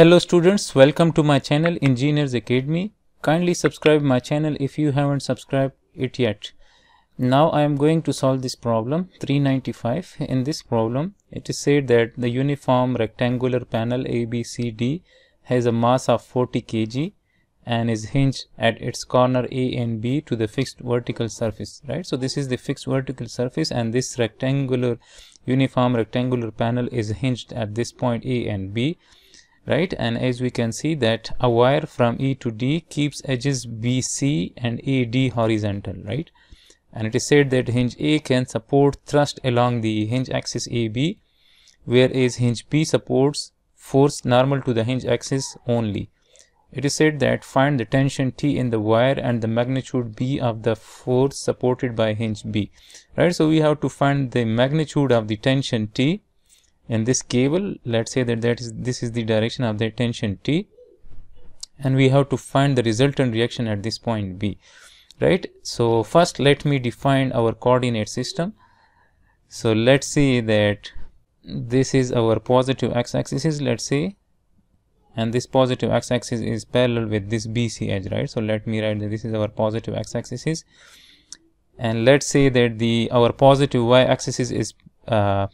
hello students welcome to my channel engineers academy kindly subscribe my channel if you haven't subscribed it yet now i am going to solve this problem 395 in this problem it is said that the uniform rectangular panel abcd has a mass of 40 kg and is hinged at its corner a and b to the fixed vertical surface right so this is the fixed vertical surface and this rectangular uniform rectangular panel is hinged at this point a and b right and as we can see that a wire from E to D keeps edges BC and AD horizontal right and it is said that hinge A can support thrust along the hinge axis AB whereas hinge B supports force normal to the hinge axis only. It is said that find the tension T in the wire and the magnitude B of the force supported by hinge B. Right, so we have to find the magnitude of the tension T and this cable let's say that that is this is the direction of the tension T and we have to find the resultant reaction at this point B right so first let me define our coordinate system so let's see that this is our positive x axis let's say and this positive x axis is parallel with this BC edge right so let me write that this is our positive x axis and let's say that the our positive y axis is uh,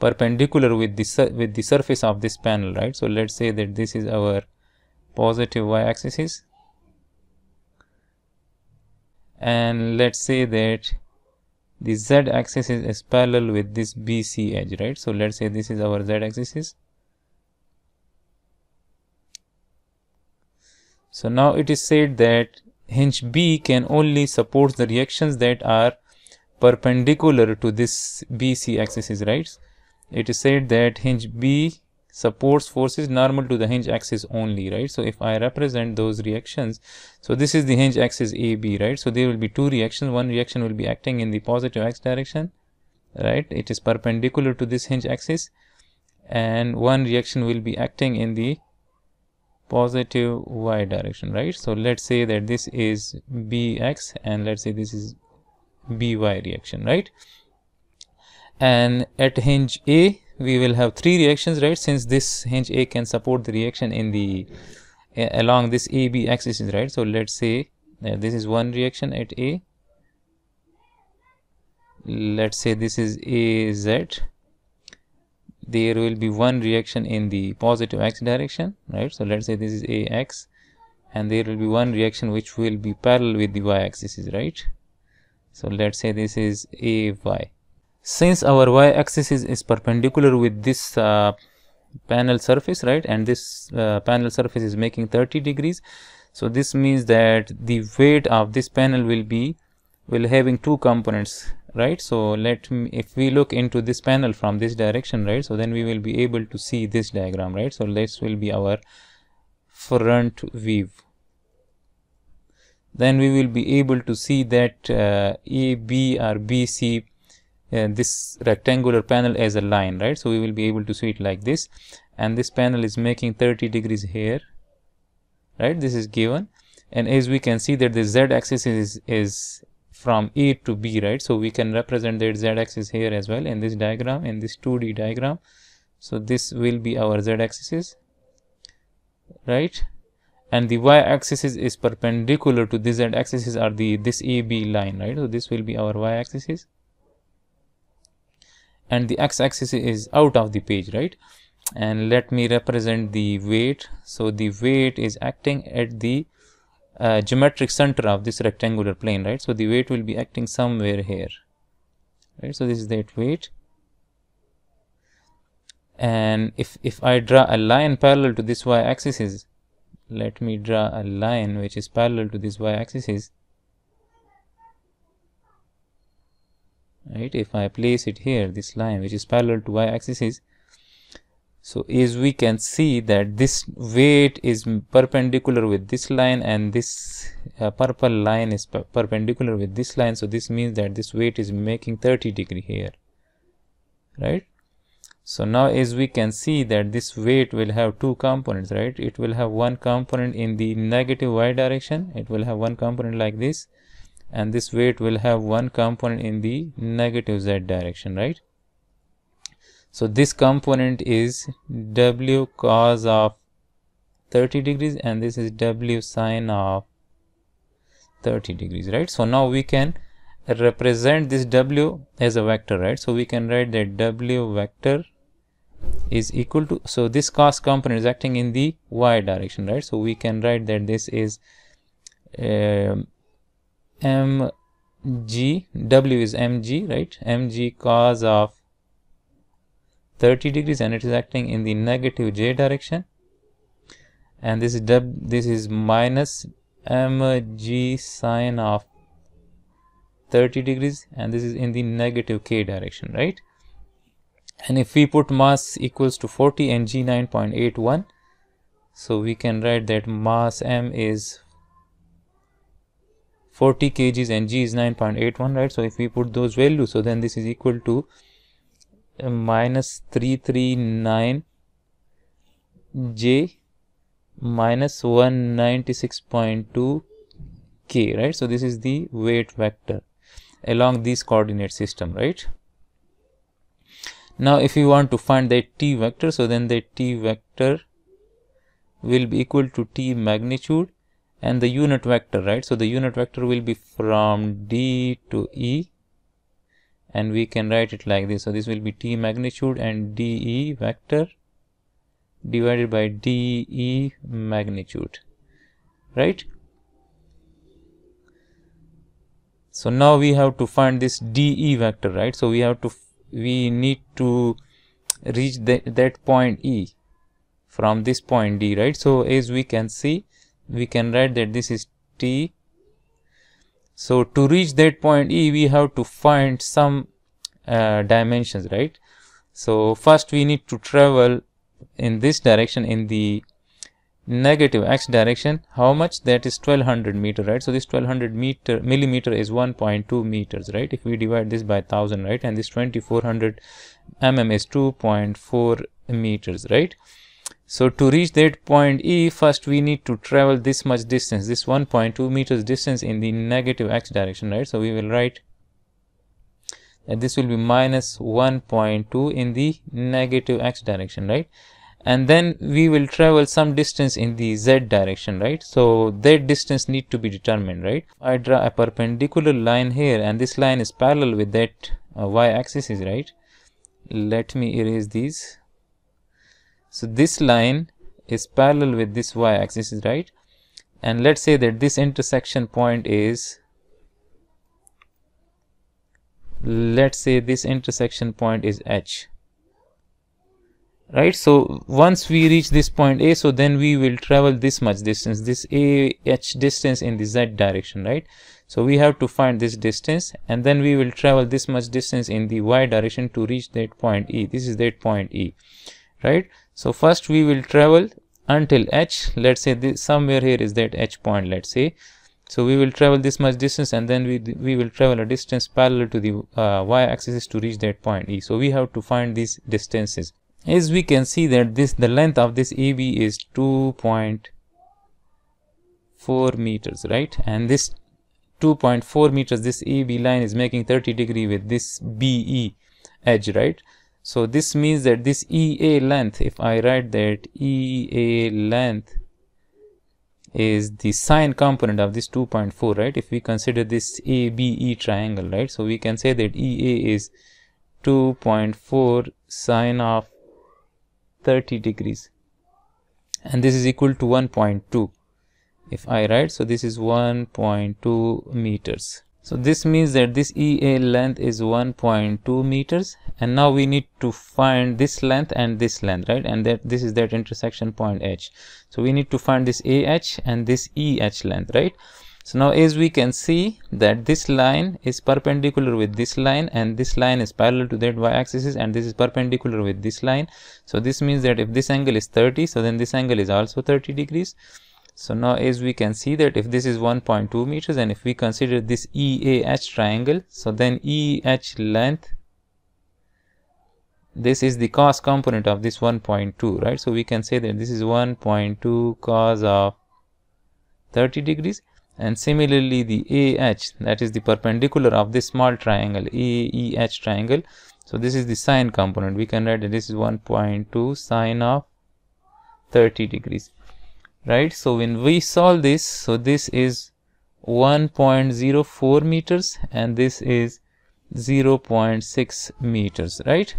perpendicular with the, with the surface of this panel, right. So, let us say that this is our positive y axis is and let us say that the z axis is, is parallel with this BC edge, right. So, let us say this is our z axis is. So, now it is said that hinge B can only support the reactions that are perpendicular to this BC axis, is right it is said that hinge B supports forces normal to the hinge axis only, right? So, if I represent those reactions, so this is the hinge axis AB, right? So, there will be two reactions. One reaction will be acting in the positive x direction, right? It is perpendicular to this hinge axis and one reaction will be acting in the positive y direction, right? So, let's say that this is BX and let's say this is BY reaction, right? and at hinge A we will have three reactions right since this hinge A can support the reaction in the uh, along this AB axis right so let's say uh, this is one reaction at A let's say this is AZ there will be one reaction in the positive x direction right so let's say this is AX and there will be one reaction which will be parallel with the y axis right so let's say this is AY since our y axis is, is perpendicular with this uh, panel surface right and this uh, panel surface is making 30 degrees so this means that the weight of this panel will be will having two components right so let me if we look into this panel from this direction right so then we will be able to see this diagram right so this will be our front view then we will be able to see that uh, AB or BC uh, this rectangular panel as a line right so we will be able to see it like this and this panel is making 30 degrees here right this is given and as we can see that the z axis is is from a to b right so we can represent that z axis here as well in this diagram in this 2d diagram so this will be our z axis right and the y axis is perpendicular to this z axis are the this ab line right so this will be our y axis and the x-axis is out of the page right and let me represent the weight so the weight is acting at the uh, geometric center of this rectangular plane right so the weight will be acting somewhere here right so this is that weight and if if i draw a line parallel to this y axis let me draw a line which is parallel to this y axis right if I place it here this line which is parallel to y axis is so is we can see that this weight is perpendicular with this line and this uh, purple line is perpendicular with this line so this means that this weight is making 30 degree here right so now as we can see that this weight will have two components right it will have one component in the negative y direction it will have one component like this and this weight will have one component in the negative z direction right so this component is w cos of 30 degrees and this is w sine of 30 degrees right so now we can represent this w as a vector right so we can write that w vector is equal to so this cos component is acting in the y direction right so we can write that this is um, mg w is mg right mg cos of 30 degrees and it is acting in the negative j direction and this is w, this is minus mg sine of 30 degrees and this is in the negative k direction right and if we put mass equals to 40 and g 9.81 so we can write that mass m is 40 kgs and g is 9.81 right so if we put those values so then this is equal to uh, minus 339 j minus 196.2 k right so this is the weight vector along this coordinate system right now if you want to find that t vector so then the t vector will be equal to t magnitude and the unit vector right so the unit vector will be from d to e and we can write it like this so this will be t magnitude and de vector divided by de magnitude right so now we have to find this de vector right so we have to we need to reach the, that point e from this point d right so as we can see we can write that this is t. So, to reach that point E, we have to find some uh, dimensions, right? So, first we need to travel in this direction in the negative x direction. How much? That is 1200 meter, right? So, this 1200 meter millimeter is 1.2 meters, right? If we divide this by 1000, right? And this 2400 mm is 2.4 meters, right? So to reach that point E, first we need to travel this much distance, this 1.2 meters distance in the negative x direction, right? So we will write that this will be minus 1.2 in the negative x direction, right? And then we will travel some distance in the z direction, right? So that distance need to be determined, right? I draw a perpendicular line here and this line is parallel with that uh, y axis is right. Let me erase these so, this line is parallel with this y axis right and let us say that this intersection point is let us say this intersection point is h right so once we reach this point a so then we will travel this much distance this a h distance in the z direction right so we have to find this distance and then we will travel this much distance in the y direction to reach that point e this is that point e right so, first we will travel until h, let us say this, somewhere here is that h point, let us say. So, we will travel this much distance and then we, we will travel a distance parallel to the uh, y axis to reach that point E. So, we have to find these distances. As we can see that this the length of this AB is 2.4 meters, right? And this 2.4 meters, this AB line is making 30 degree with this BE edge, right? So this means that this EA length, if I write that EA length is the sine component of this 2.4, right? If we consider this ABE triangle, right? So we can say that EA is 2.4 sine of 30 degrees and this is equal to 1.2 if I write so this is 1.2 meters so this means that this EA length is 1.2 meters and now we need to find this length and this length right and that this is that intersection point H. So we need to find this AH and this EH length right. So now as we can see that this line is perpendicular with this line and this line is parallel to that y axis and this is perpendicular with this line. So this means that if this angle is 30 so then this angle is also 30 degrees. So now as we can see that if this is 1.2 meters and if we consider this EAH triangle, so then EH length, this is the cos component of this 1.2, right? So we can say that this is 1.2 cos of 30 degrees and similarly the AH, that is the perpendicular of this small triangle, AEH triangle. So this is the sine component. We can write that this is 1.2 sine of 30 degrees right. So, when we solve this, so this is 1.04 meters and this is 0.6 meters, right.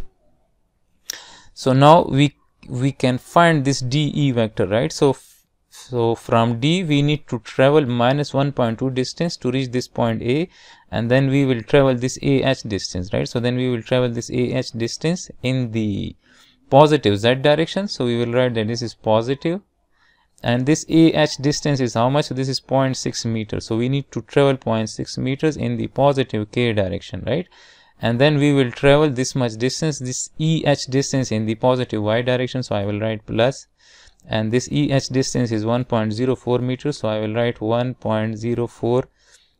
So, now we we can find this DE vector, right. So, so from D we need to travel minus 1.2 distance to reach this point A and then we will travel this AH distance, right. So, then we will travel this AH distance in the positive z direction. So, we will write that this is positive and this AH distance is how much so this is 0.6 meters so we need to travel 0.6 meters in the positive k direction right and then we will travel this much distance this EH distance in the positive y direction so I will write plus and this EH distance is 1.04 meters so I will write 1.04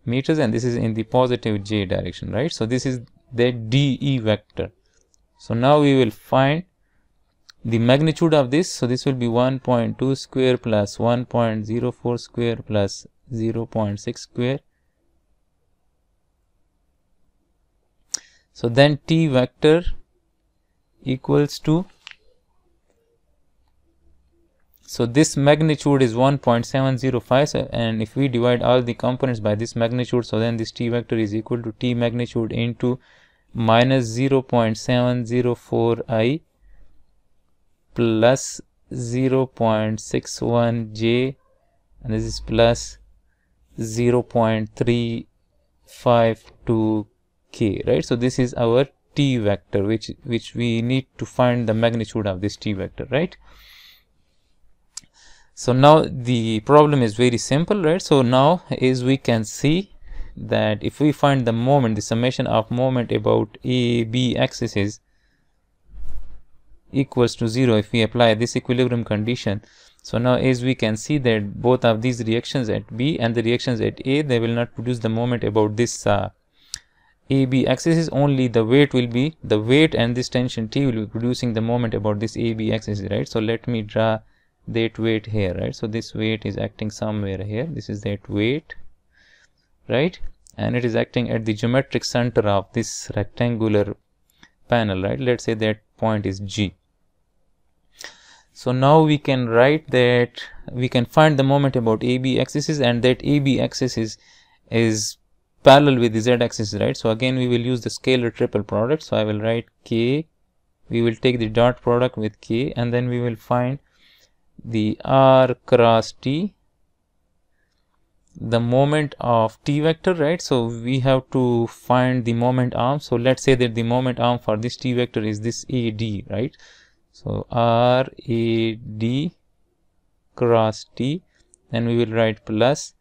meters and this is in the positive j direction right so this is the DE vector so now we will find the magnitude of this so this will be 1.2 square plus 1.04 square plus 0.6 square so then t vector equals to so this magnitude is 1.705 and if we divide all the components by this magnitude so then this t vector is equal to t magnitude into minus 0.704 i plus 0.61 J and this is plus 0.352 K right so this is our T vector which which we need to find the magnitude of this T vector right so now the problem is very simple right so now is we can see that if we find the moment the summation of moment about a b axis is equals to 0 if we apply this equilibrium condition. So now as we can see that both of these reactions at B and the reactions at A they will not produce the moment about this uh, AB axis is only the weight will be the weight and this tension T will be producing the moment about this AB axis right. So let me draw that weight here right. So this weight is acting somewhere here this is that weight right and it is acting at the geometric center of this rectangular panel right. Let's say that point is G so, now we can write that we can find the moment about AB axis and that AB axis is, is parallel with the z axis right. So, again we will use the scalar triple product. So, I will write k we will take the dot product with k and then we will find the r cross t the moment of t vector right. So, we have to find the moment arm. So, let us say that the moment arm for this t vector is this a d right. So R A D cross T then we will write plus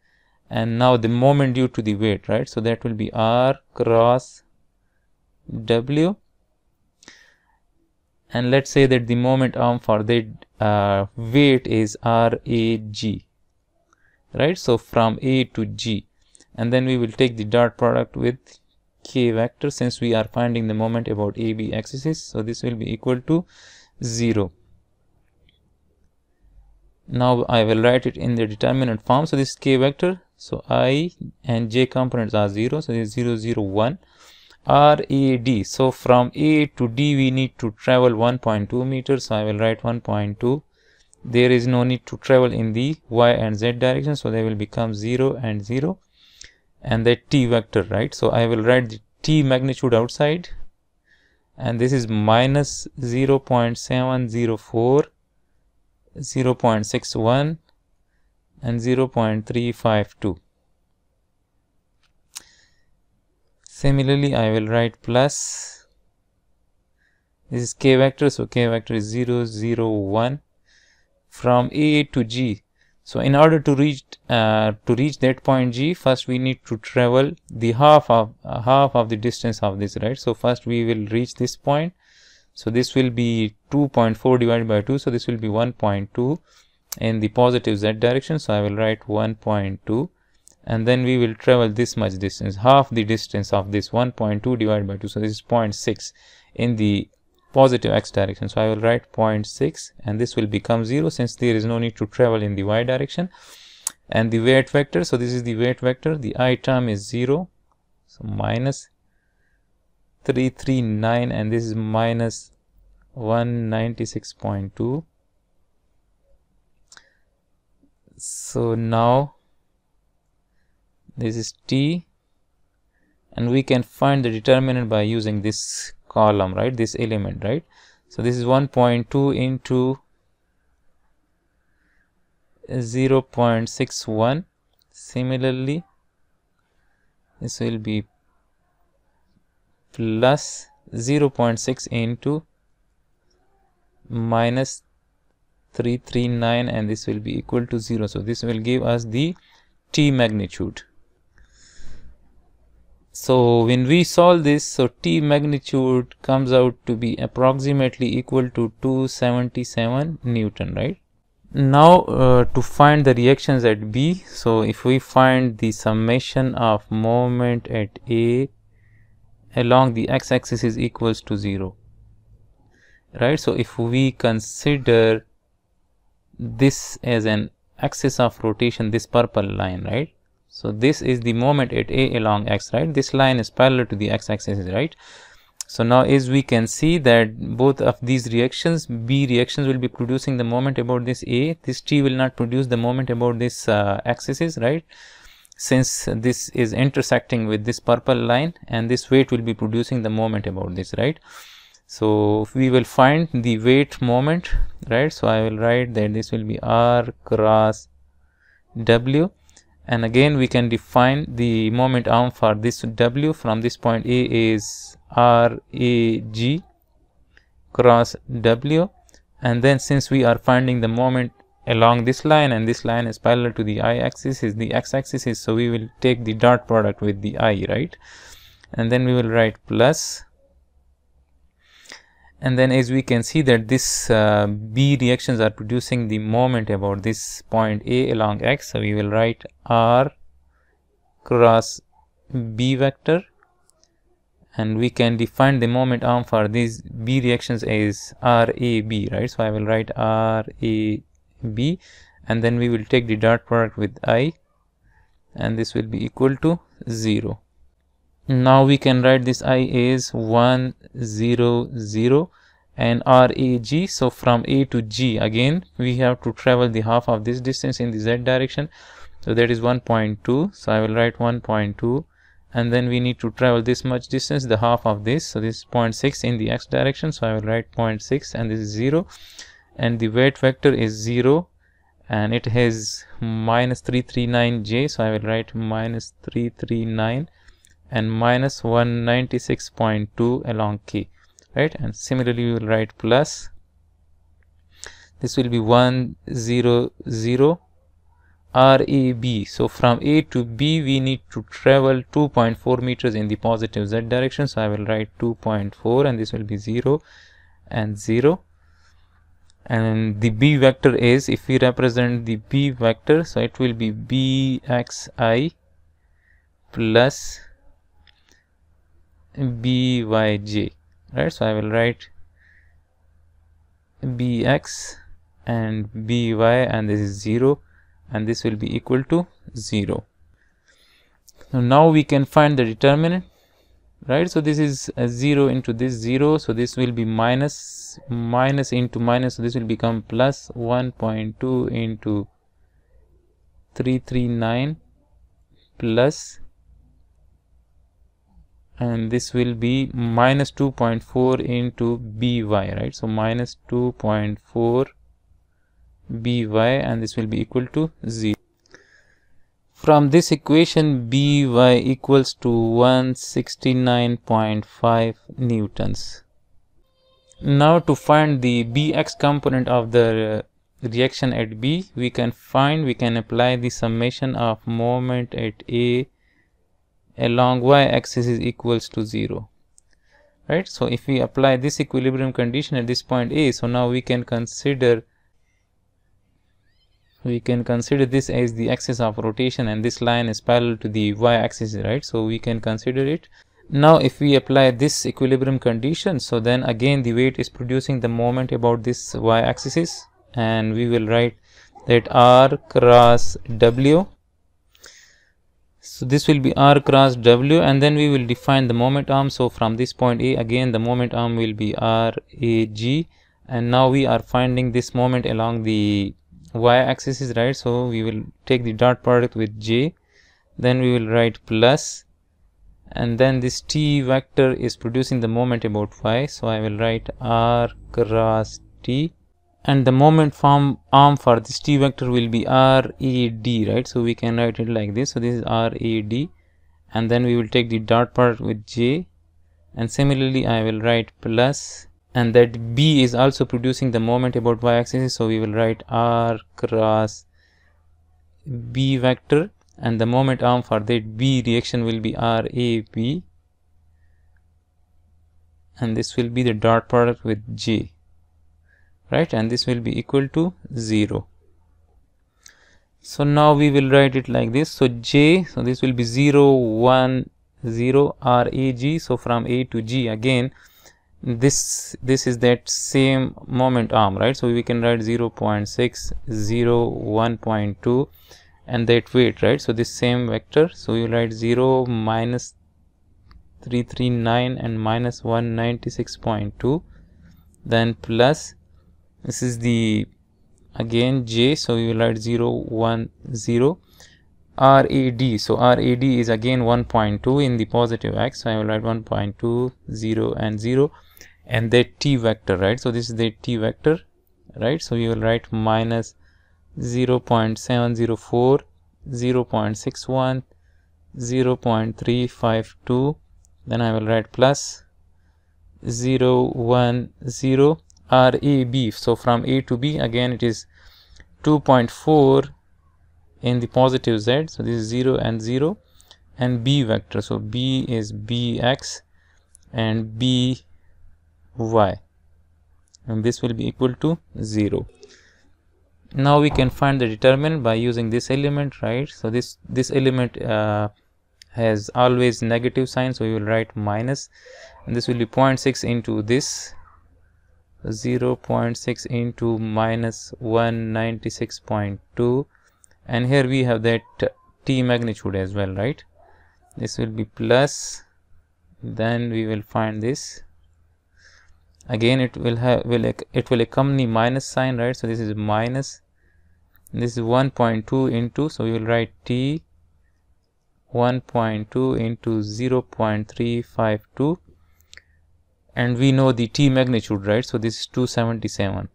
and now the moment due to the weight right. So that will be R cross W and let's say that the moment arm for the uh, weight is RAG right. So from A to G and then we will take the dot product with k vector since we are finding the moment about AB axis. So this will be equal to 0 now I will write it in the determinant form so this k vector so i and j components are 0 so this is 0 0 1 r a d so from a to d we need to travel 1.2 meters so I will write 1.2 there is no need to travel in the y and z direction so they will become 0 and 0 and the t vector right so I will write the t magnitude outside and this is minus 0 0.704 0 0.61 and 0 0.352 similarly I will write plus this is k vector so k vector is 0 0 1 from a to g so in order to reach uh, to reach that point G, first we need to travel the half of uh, half of the distance of this, right? So first we will reach this point. So this will be 2.4 divided by 2. So this will be 1.2 in the positive z direction. So I will write 1.2 and then we will travel this much distance, half the distance of this 1.2 divided by 2. So this is 0.6 in the positive x direction. So, I will write 0.6 and this will become 0 since there is no need to travel in the y direction. And the weight vector, so this is the weight vector, the i term is 0, so minus 339 and this is minus 196.2. So now this is t and we can find the determinant by using this column right this element right so this is 1.2 into 0 0.61 similarly this will be plus 0 0.6 into minus 339 and this will be equal to 0 so this will give us the t magnitude so when we solve this, so T magnitude comes out to be approximately equal to 277 Newton, right? Now uh, to find the reactions at B, so if we find the summation of moment at A along the x-axis is equals to 0, right? So if we consider this as an axis of rotation, this purple line, right? So, this is the moment at A along x right this line is parallel to the x axis right. So, now as we can see that both of these reactions B reactions will be producing the moment about this A this T will not produce the moment about this uh, axis right since this is intersecting with this purple line and this weight will be producing the moment about this right. So, we will find the weight moment right. So, I will write that this will be R cross W and again we can define the moment arm for this W from this point A is RAG cross W and then since we are finding the moment along this line and this line is parallel to the i axis is the x axis is so we will take the dot product with the i right and then we will write plus and then as we can see that this uh, B reactions are producing the moment about this point A along X. So, we will write R cross B vector and we can define the moment arm for these B reactions as RAB right. So, I will write RAB and then we will take the dot product with I and this will be equal to 0 now we can write this i as 1 0 0 and RAG. So from A to G again we have to travel the half of this distance in the Z direction. So that is 1.2. So I will write 1.2 and then we need to travel this much distance the half of this. So this is 0.6 in the X direction. So I will write 0.6 and this is 0 and the weight vector is 0 and it has minus 339J. So I will write minus 339 and minus 196.2 along K right and similarly we will write plus this will be 1 0 0 RAB so from A to B we need to travel 2.4 meters in the positive z direction so I will write 2.4 and this will be 0 and 0 and the B vector is if we represent the B vector so it will be BXI plus BYJ right so i will write bx and by and this is 0 and this will be equal to 0 so now we can find the determinant right so this is 0 into this 0 so this will be minus minus into minus so this will become plus 1.2 into 339 plus and this will be minus 2.4 into by right so minus 2.4 by and this will be equal to 0 from this equation by equals to 169.5 newtons now to find the bx component of the reaction at b we can find we can apply the summation of moment at a along y axis is equals to 0 right so if we apply this equilibrium condition at this point a so now we can consider we can consider this as the axis of rotation and this line is parallel to the y axis right so we can consider it now if we apply this equilibrium condition so then again the weight is producing the moment about this y axis and we will write that r cross w so this will be R cross W and then we will define the moment arm. So from this point A again the moment arm will be RAG and now we are finding this moment along the y axis is right. So we will take the dot product with J then we will write plus and then this T vector is producing the moment about y. So I will write R cross T and the moment form arm for this t vector will be r e d right so we can write it like this so this is r e d and then we will take the dot part with j and similarly i will write plus and that b is also producing the moment about y axis so we will write r cross b vector and the moment arm for that b reaction will be r a b and this will be the dot product with j right and this will be equal to 0 so now we will write it like this so j so this will be 0 1 0 r a g so from a to g again this this is that same moment arm right so we can write 0 0.6 0 1.2 and that weight right so this same vector so you write 0 minus 339 and minus 196.2 then plus this is the again j so you will write 0 1 0 RAD so RAD is again 1.2 in the positive x so I will write 1.2 0 and 0 and the t vector right so this is the t vector right so you will write minus 0 0.704 0 0.61 0 0.352 then I will write plus 0 1 0 RAB. So, from A to B again it is 2.4 in the positive Z. So, this is 0 and 0 and B vector. So, B is BX and BY and this will be equal to 0. Now, we can find the determinant by using this element right. So, this this element uh, has always negative sign. So, we will write minus and this will be 0.6 into this 0.6 into minus 196.2 and here we have that t magnitude as well right this will be plus then we will find this again it will have will it will accompany minus sign right so this is minus this is 1.2 into so we will write t 1.2 into 0.352 and we know the t magnitude right so this is 277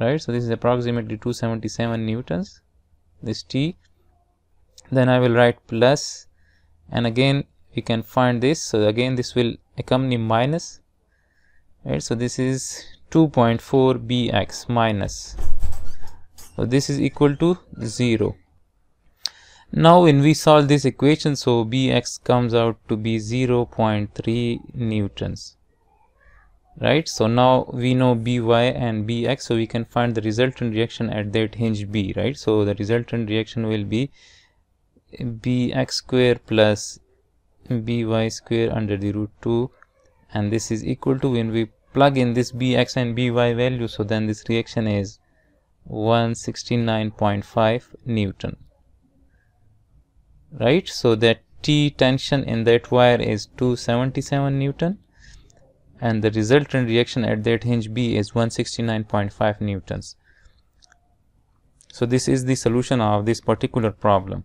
right so this is approximately 277 newtons this t then i will write plus and again we can find this so again this will accompany minus right so this is 2.4 bx minus so this is equal to 0 now when we solve this equation, so Bx comes out to be 0.3 newtons. Right, so now we know By and Bx, so we can find the resultant reaction at that hinge B, right? So the resultant reaction will be Bx square plus By square under the root 2 and this is equal to when we plug in this Bx and By value, so then this reaction is 169.5 Newton right. So, that T tension in that wire is 277 Newton and the resultant reaction at that hinge B is 169.5 Newtons. So, this is the solution of this particular problem.